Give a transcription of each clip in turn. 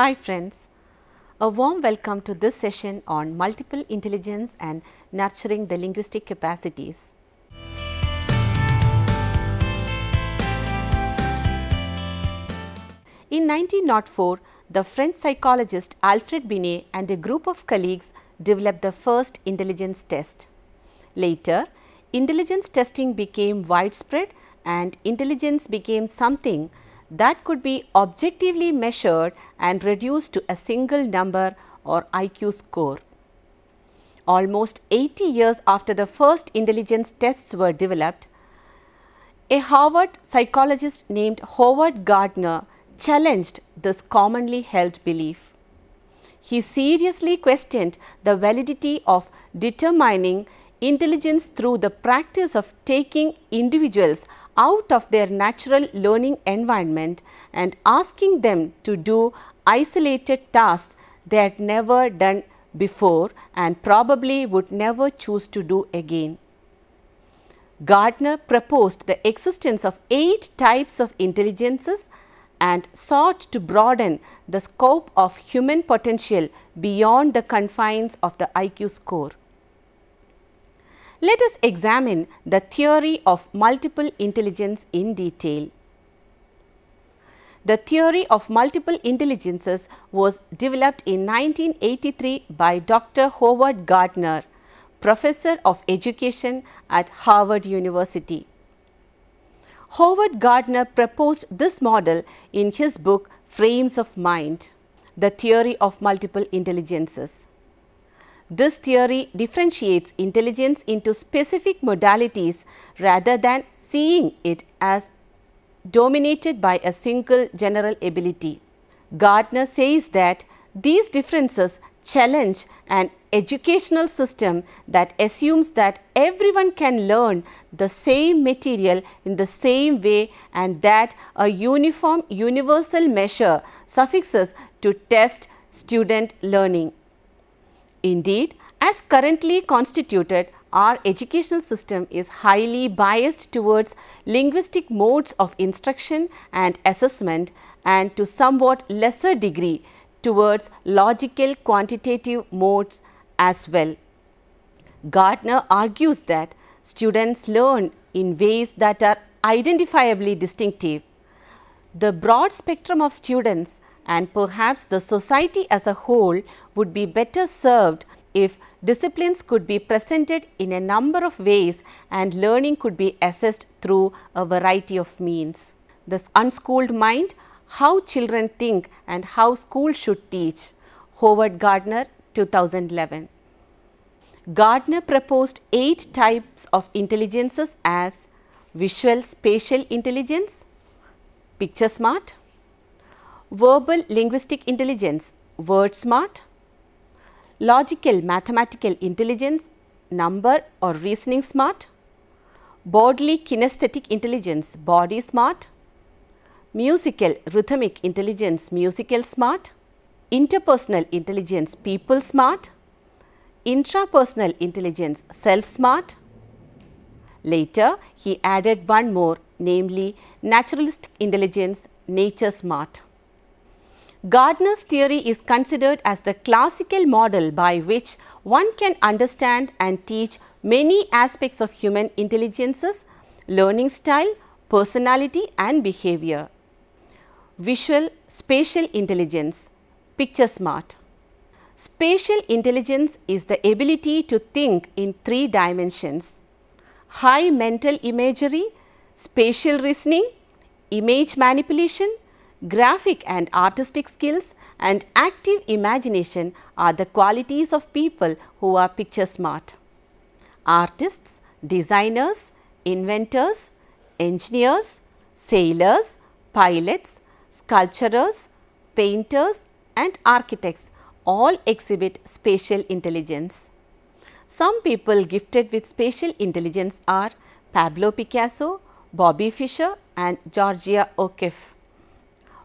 Hi friends, a warm welcome to this session on multiple intelligence and nurturing the linguistic capacities. In 1904, the French psychologist Alfred Binet and a group of colleagues developed the first intelligence test. Later, intelligence testing became widespread and intelligence became something that could be objectively measured and reduced to a single number or IQ score. Almost 80 years after the first intelligence tests were developed, a Harvard psychologist named Howard Gardner challenged this commonly held belief. He seriously questioned the validity of determining intelligence through the practice of taking individuals out of their natural learning environment and asking them to do isolated tasks they had never done before and probably would never choose to do again. Gardner proposed the existence of eight types of intelligences and sought to broaden the scope of human potential beyond the confines of the IQ score. Let us examine the theory of multiple intelligence in detail. The theory of multiple intelligences was developed in 1983 by Dr. Howard Gardner, professor of education at Harvard University. Howard Gardner proposed this model in his book Frames of Mind, The Theory of Multiple Intelligences. This theory differentiates intelligence into specific modalities rather than seeing it as dominated by a single general ability. Gardner says that these differences challenge an educational system that assumes that everyone can learn the same material in the same way and that a uniform universal measure suffixes to test student learning. Indeed, as currently constituted, our educational system is highly biased towards linguistic modes of instruction and assessment and to somewhat lesser degree towards logical quantitative modes as well. Gardner argues that students learn in ways that are identifiably distinctive. The broad spectrum of students and perhaps the society as a whole would be better served if disciplines could be presented in a number of ways and learning could be assessed through a variety of means. The unschooled mind, how children think and how school should teach, Howard Gardner 2011. Gardner proposed eight types of intelligences as visual spatial intelligence, picture smart, verbal linguistic intelligence, word smart, logical mathematical intelligence, number or reasoning smart, bodily kinesthetic intelligence, body smart, musical rhythmic intelligence, musical smart, interpersonal intelligence, people smart, intrapersonal intelligence, self smart. Later, he added one more namely naturalistic intelligence, nature smart. Gardner's theory is considered as the classical model by which one can understand and teach many aspects of human intelligences, learning style, personality and behavior. Visual Spatial Intelligence Picture Smart Spatial intelligence is the ability to think in three dimensions. High mental imagery, spatial reasoning, image manipulation Graphic and artistic skills and active imagination are the qualities of people who are picture smart. Artists, designers, inventors, engineers, sailors, pilots, sculptors, painters and architects all exhibit spatial intelligence. Some people gifted with spatial intelligence are Pablo Picasso, Bobby Fischer and Georgia O'Keeffe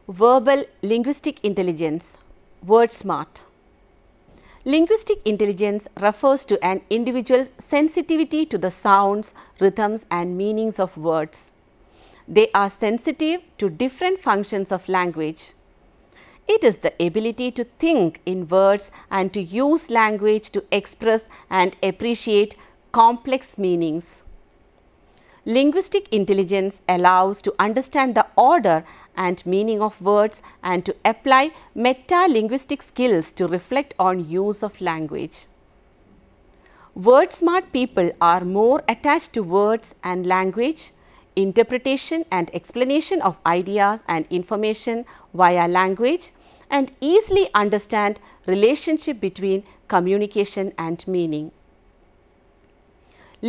verbal linguistic intelligence, word smart. Linguistic intelligence refers to an individual's sensitivity to the sounds, rhythms and meanings of words. They are sensitive to different functions of language. It is the ability to think in words and to use language to express and appreciate complex meanings. Linguistic intelligence allows to understand the order and meaning of words and to apply meta-linguistic skills to reflect on use of language. Word smart people are more attached to words and language, interpretation and explanation of ideas and information via language and easily understand relationship between communication and meaning.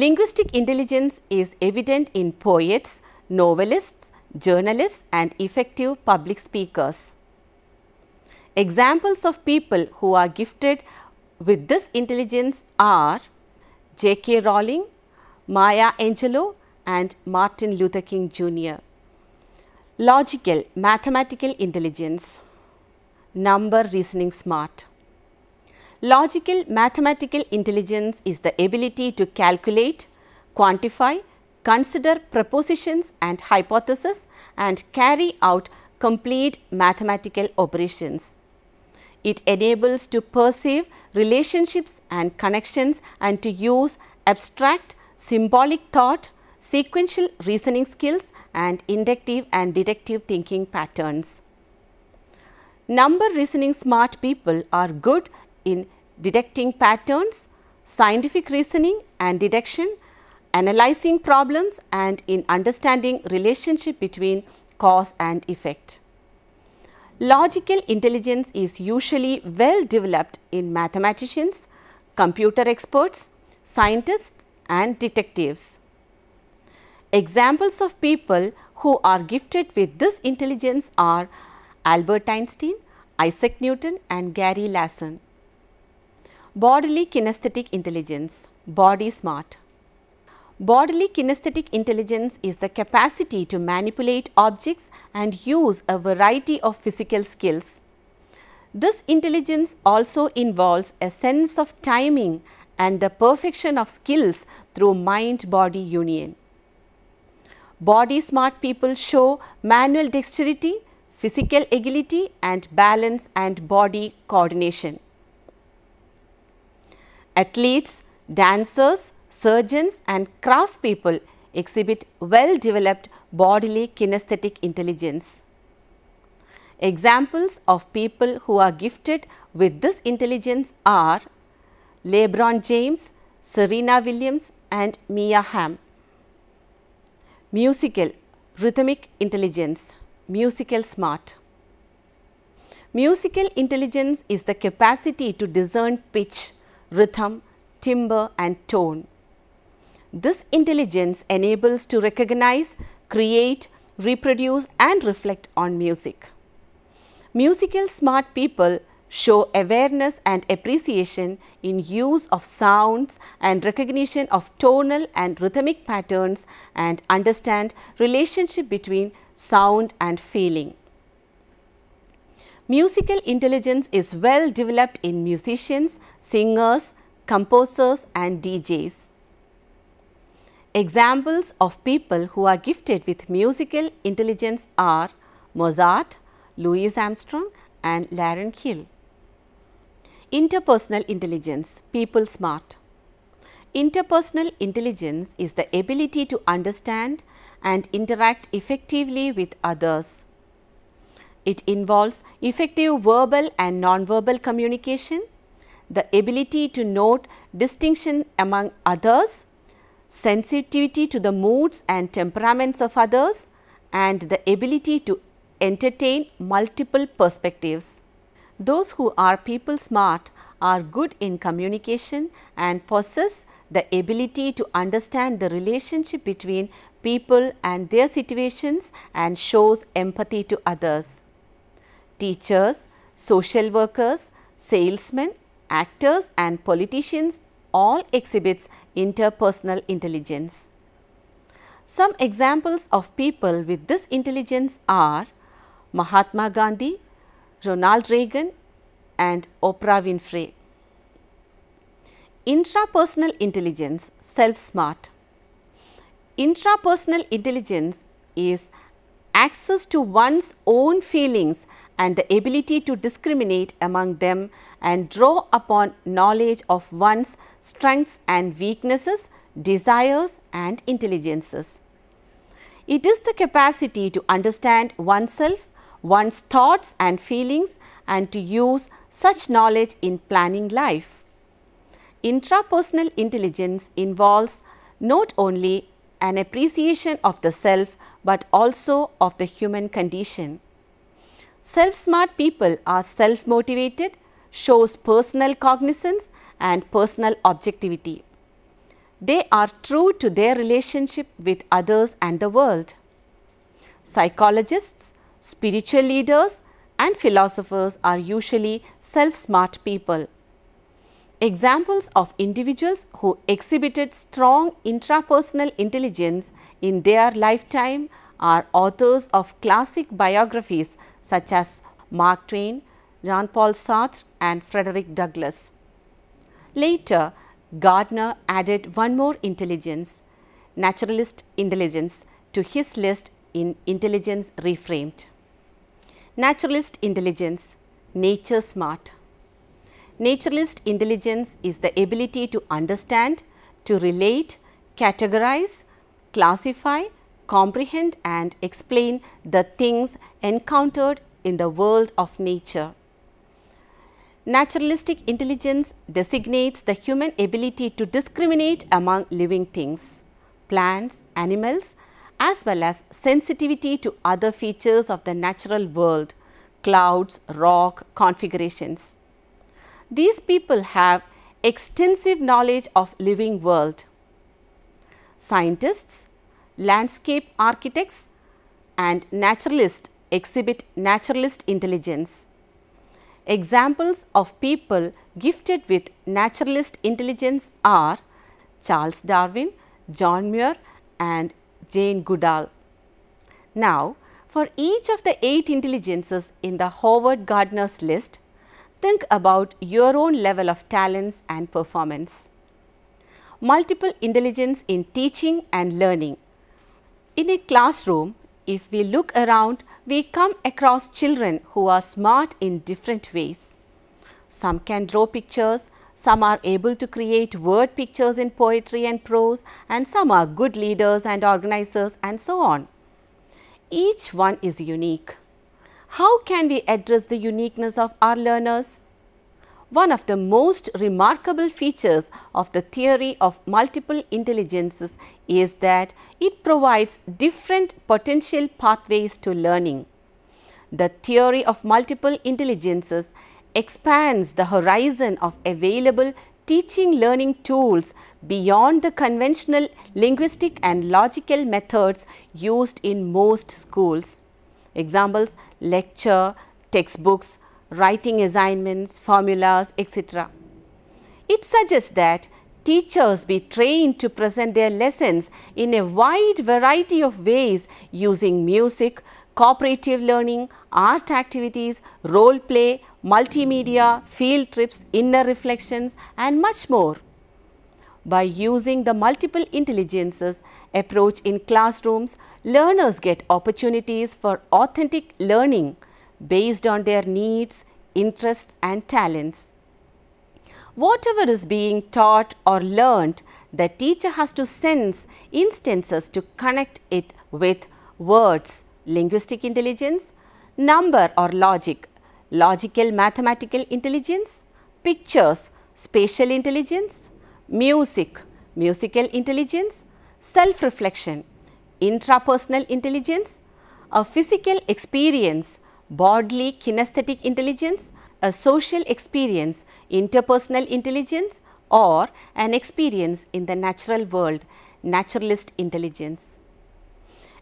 Linguistic intelligence is evident in poets, novelists, journalists and effective public speakers. Examples of people who are gifted with this intelligence are J.K. Rowling, Maya Angelou and Martin Luther King Jr. Logical, mathematical intelligence, number reasoning smart. Logical mathematical intelligence is the ability to calculate, quantify, consider propositions and hypotheses and carry out complete mathematical operations. It enables to perceive relationships and connections and to use abstract, symbolic thought, sequential reasoning skills and inductive and deductive thinking patterns. Number reasoning smart people are good in detecting patterns, scientific reasoning and deduction, analyzing problems and in understanding relationship between cause and effect. Logical intelligence is usually well developed in mathematicians, computer experts, scientists and detectives. Examples of people who are gifted with this intelligence are Albert Einstein, Isaac Newton and Gary Lassen. Bodily kinesthetic intelligence, body smart. Bodily kinesthetic intelligence is the capacity to manipulate objects and use a variety of physical skills. This intelligence also involves a sense of timing and the perfection of skills through mind-body union. Body smart people show manual dexterity, physical agility and balance and body coordination athletes, dancers, surgeons and craftspeople exhibit well-developed bodily kinesthetic intelligence. Examples of people who are gifted with this intelligence are LeBron James, Serena Williams and Mia Hamm. Musical, rhythmic intelligence, musical smart. Musical intelligence is the capacity to discern pitch, rhythm, timbre and tone. This intelligence enables to recognize, create, reproduce and reflect on music. Musical smart people show awareness and appreciation in use of sounds and recognition of tonal and rhythmic patterns and understand relationship between sound and feeling. Musical intelligence is well developed in musicians, singers, composers and DJs. Examples of people who are gifted with musical intelligence are Mozart, Louis Armstrong and Laren Hill. Interpersonal intelligence, people smart. Interpersonal intelligence is the ability to understand and interact effectively with others. It involves effective verbal and nonverbal communication, the ability to note distinction among others, sensitivity to the moods and temperaments of others, and the ability to entertain multiple perspectives. Those who are people smart are good in communication and possess the ability to understand the relationship between people and their situations and shows empathy to others teachers, social workers, salesmen, actors and politicians all exhibits interpersonal intelligence. Some examples of people with this intelligence are Mahatma Gandhi, Ronald Reagan and Oprah Winfrey. Intrapersonal intelligence, self-smart. Intrapersonal intelligence is access to one's own feelings and the ability to discriminate among them and draw upon knowledge of one's strengths and weaknesses, desires and intelligences. It is the capacity to understand oneself, one's thoughts and feelings and to use such knowledge in planning life. Intrapersonal intelligence involves not only an appreciation of the self, but also of the human condition. Self-smart people are self-motivated, shows personal cognizance and personal objectivity. They are true to their relationship with others and the world. Psychologists, spiritual leaders and philosophers are usually self-smart people. Examples of individuals who exhibited strong intrapersonal intelligence in their lifetime are authors of classic biographies such as Mark Twain, Jean-Paul Sartre and Frederick Douglass. Later, Gardner added one more intelligence, naturalist intelligence, to his list in Intelligence Reframed. Naturalist intelligence, nature smart. Naturalist intelligence is the ability to understand, to relate, categorize, classify comprehend and explain the things encountered in the world of nature. Naturalistic intelligence designates the human ability to discriminate among living things, plants, animals, as well as sensitivity to other features of the natural world, clouds, rock, configurations. These people have extensive knowledge of living world. Scientists landscape architects and naturalists exhibit naturalist intelligence. Examples of people gifted with naturalist intelligence are Charles Darwin, John Muir and Jane Goodall. Now, for each of the eight intelligences in the Howard Gardner's list, think about your own level of talents and performance. Multiple intelligence in teaching and learning in a classroom, if we look around, we come across children who are smart in different ways. Some can draw pictures, some are able to create word pictures in poetry and prose and some are good leaders and organizers and so on. Each one is unique. How can we address the uniqueness of our learners? One of the most remarkable features of the theory of multiple intelligences is that it provides different potential pathways to learning. The theory of multiple intelligences expands the horizon of available teaching learning tools beyond the conventional linguistic and logical methods used in most schools. Examples lecture, textbooks, writing assignments, formulas, etc. It suggests that teachers be trained to present their lessons in a wide variety of ways using music, cooperative learning, art activities, role play, multimedia, field trips, inner reflections and much more. By using the multiple intelligences approach in classrooms, learners get opportunities for authentic learning based on their needs, interests and talents. Whatever is being taught or learnt, the teacher has to sense instances to connect it with words, linguistic intelligence, number or logic, logical mathematical intelligence, pictures, spatial intelligence, music, musical intelligence, self-reflection, intrapersonal intelligence, a physical experience, bodily kinesthetic intelligence, a social experience, interpersonal intelligence or an experience in the natural world, naturalist intelligence.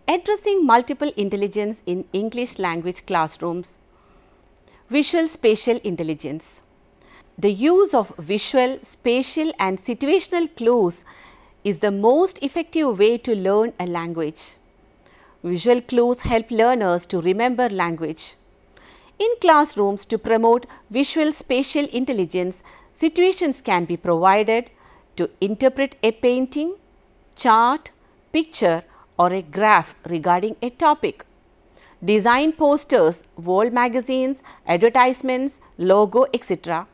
Addressing multiple intelligence in English language classrooms, visual spatial intelligence. The use of visual, spatial and situational clues is the most effective way to learn a language. Visual clues help learners to remember language. In classrooms to promote visual spatial intelligence, situations can be provided to interpret a painting, chart, picture or a graph regarding a topic. Design posters, wall magazines, advertisements, logo, etc.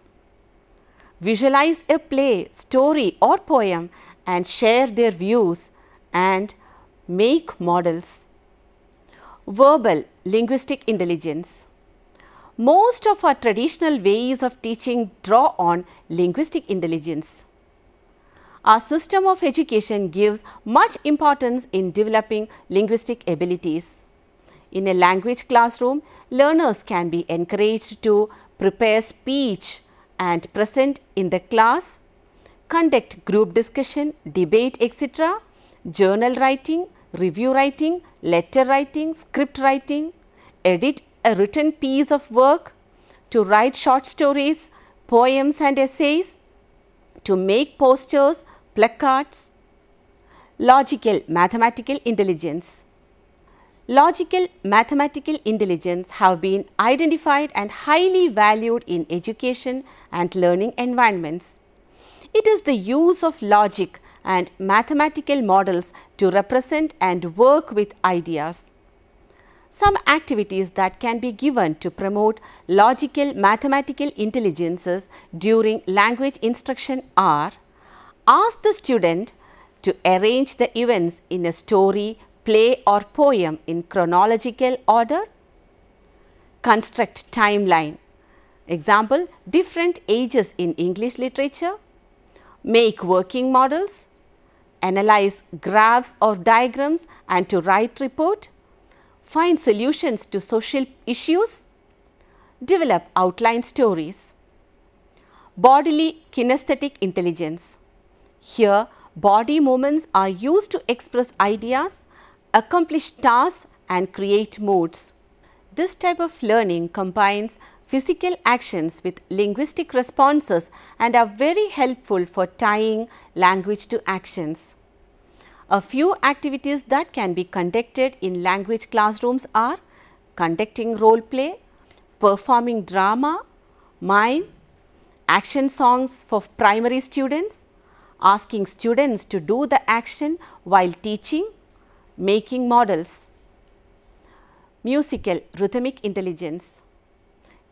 Visualize a play, story or poem and share their views and make models verbal linguistic intelligence. Most of our traditional ways of teaching draw on linguistic intelligence. Our system of education gives much importance in developing linguistic abilities. In a language classroom, learners can be encouraged to prepare speech and present in the class, conduct group discussion, debate etc., journal writing, review writing, letter writing, script writing, edit a written piece of work, to write short stories, poems and essays, to make posters, placards. Logical mathematical intelligence. Logical mathematical intelligence have been identified and highly valued in education and learning environments. It is the use of logic and mathematical models to represent and work with ideas. Some activities that can be given to promote logical mathematical intelligences during language instruction are ask the student to arrange the events in a story, play or poem in chronological order, construct timeline, example different ages in English literature, make working models, analyze graphs or diagrams and to write report, find solutions to social issues, develop outline stories. Bodily kinesthetic intelligence. Here, body movements are used to express ideas, accomplish tasks and create moods. This type of learning combines physical actions with linguistic responses and are very helpful for tying language to actions. A few activities that can be conducted in language classrooms are conducting role play, performing drama, mime, action songs for primary students, asking students to do the action while teaching, making models, musical rhythmic intelligence.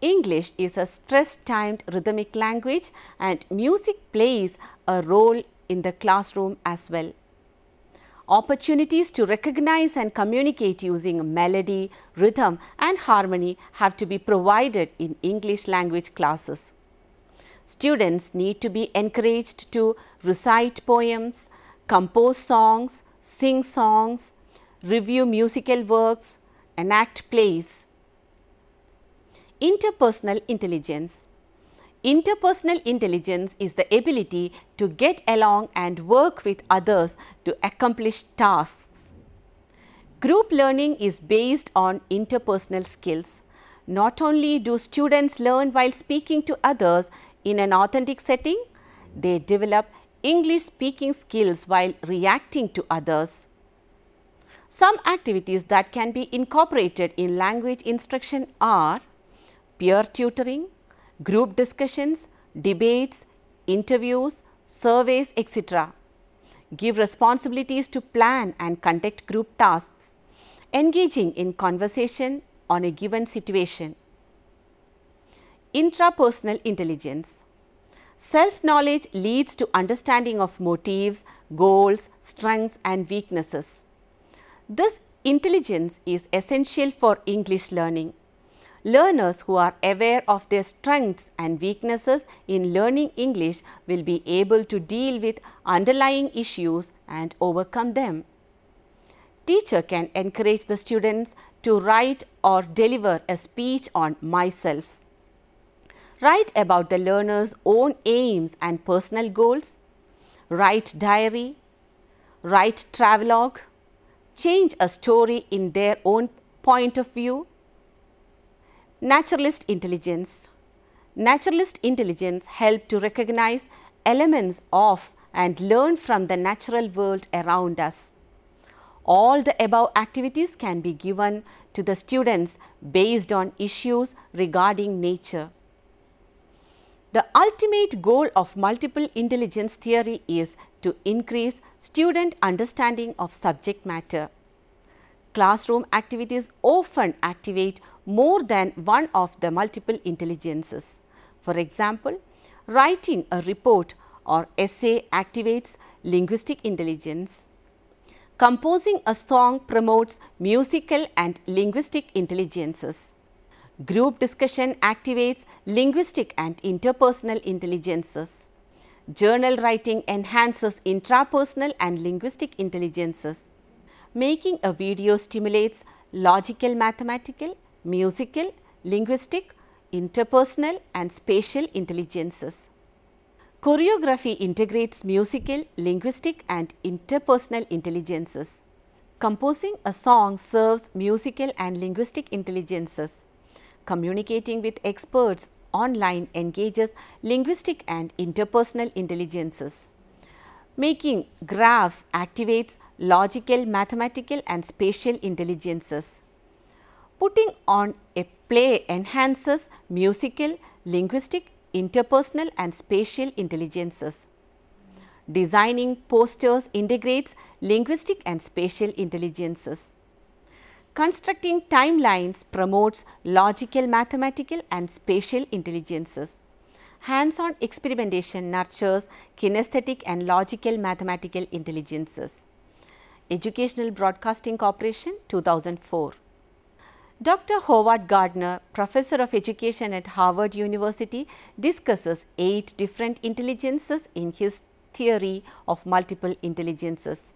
English is a stress-timed rhythmic language and music plays a role in the classroom as well. Opportunities to recognize and communicate using melody, rhythm and harmony have to be provided in English language classes. Students need to be encouraged to recite poems, compose songs, sing songs, review musical works, enact plays. Interpersonal intelligence. Interpersonal intelligence is the ability to get along and work with others to accomplish tasks. Group learning is based on interpersonal skills. Not only do students learn while speaking to others in an authentic setting, they develop English speaking skills while reacting to others. Some activities that can be incorporated in language instruction are peer tutoring, group discussions, debates, interviews, surveys, etc. Give responsibilities to plan and conduct group tasks. Engaging in conversation on a given situation. Intrapersonal intelligence. Self-knowledge leads to understanding of motives, goals, strengths and weaknesses. This intelligence is essential for English learning. Learners who are aware of their strengths and weaknesses in learning English will be able to deal with underlying issues and overcome them. Teacher can encourage the students to write or deliver a speech on myself. Write about the learner's own aims and personal goals. Write diary. Write travelogue. Change a story in their own point of view Naturalist intelligence. Naturalist intelligence help to recognize elements of and learn from the natural world around us. All the above activities can be given to the students based on issues regarding nature. The ultimate goal of multiple intelligence theory is to increase student understanding of subject matter. Classroom activities often activate more than one of the multiple intelligences. For example, writing a report or essay activates linguistic intelligence. Composing a song promotes musical and linguistic intelligences. Group discussion activates linguistic and interpersonal intelligences. Journal writing enhances intrapersonal and linguistic intelligences. Making a video stimulates logical mathematical, musical, linguistic, interpersonal and spatial intelligences. Choreography integrates musical, linguistic and interpersonal intelligences. Composing a song serves musical and linguistic intelligences. Communicating with experts online engages linguistic and interpersonal intelligences. Making graphs activates logical, mathematical and spatial intelligences. Putting on a play enhances musical, linguistic, interpersonal and spatial intelligences. Designing posters integrates linguistic and spatial intelligences. Constructing timelines promotes logical, mathematical and spatial intelligences hands-on experimentation nurtures kinesthetic and logical mathematical intelligences. Educational Broadcasting Corporation 2004. Dr. Howard Gardner, professor of education at Harvard University, discusses eight different intelligences in his theory of multiple intelligences.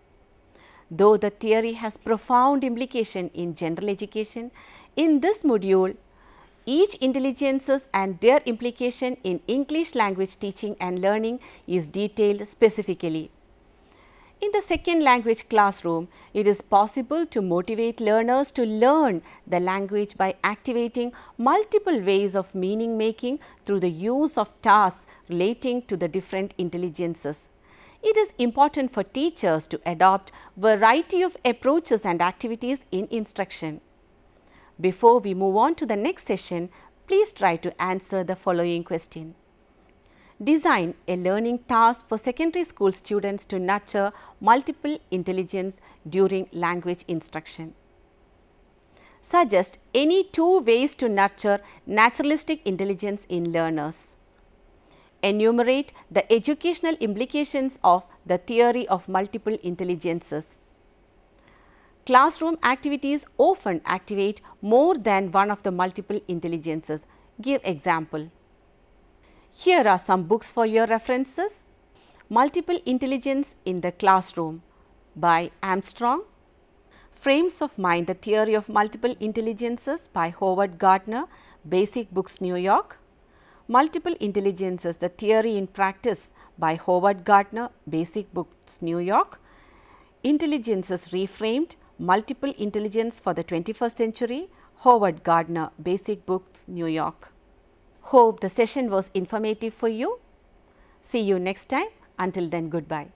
Though the theory has profound implication in general education, in this module each intelligences and their implication in English language teaching and learning is detailed specifically. In the second language classroom, it is possible to motivate learners to learn the language by activating multiple ways of meaning making through the use of tasks relating to the different intelligences. It is important for teachers to adopt variety of approaches and activities in instruction. Before we move on to the next session, please try to answer the following question. Design a learning task for secondary school students to nurture multiple intelligence during language instruction. Suggest any two ways to nurture naturalistic intelligence in learners. Enumerate the educational implications of the theory of multiple intelligences. Classroom activities often activate more than one of the multiple intelligences. Give example. Here are some books for your references. Multiple Intelligence in the Classroom by Armstrong, Frames of Mind, The Theory of Multiple Intelligences by Howard Gardner, Basic Books, New York, Multiple Intelligences, The Theory in Practice by Howard Gardner, Basic Books, New York, Intelligences Reframed Multiple Intelligence for the 21st Century, Howard Gardner, Basic Books, New York. Hope the session was informative for you. See you next time. Until then, goodbye.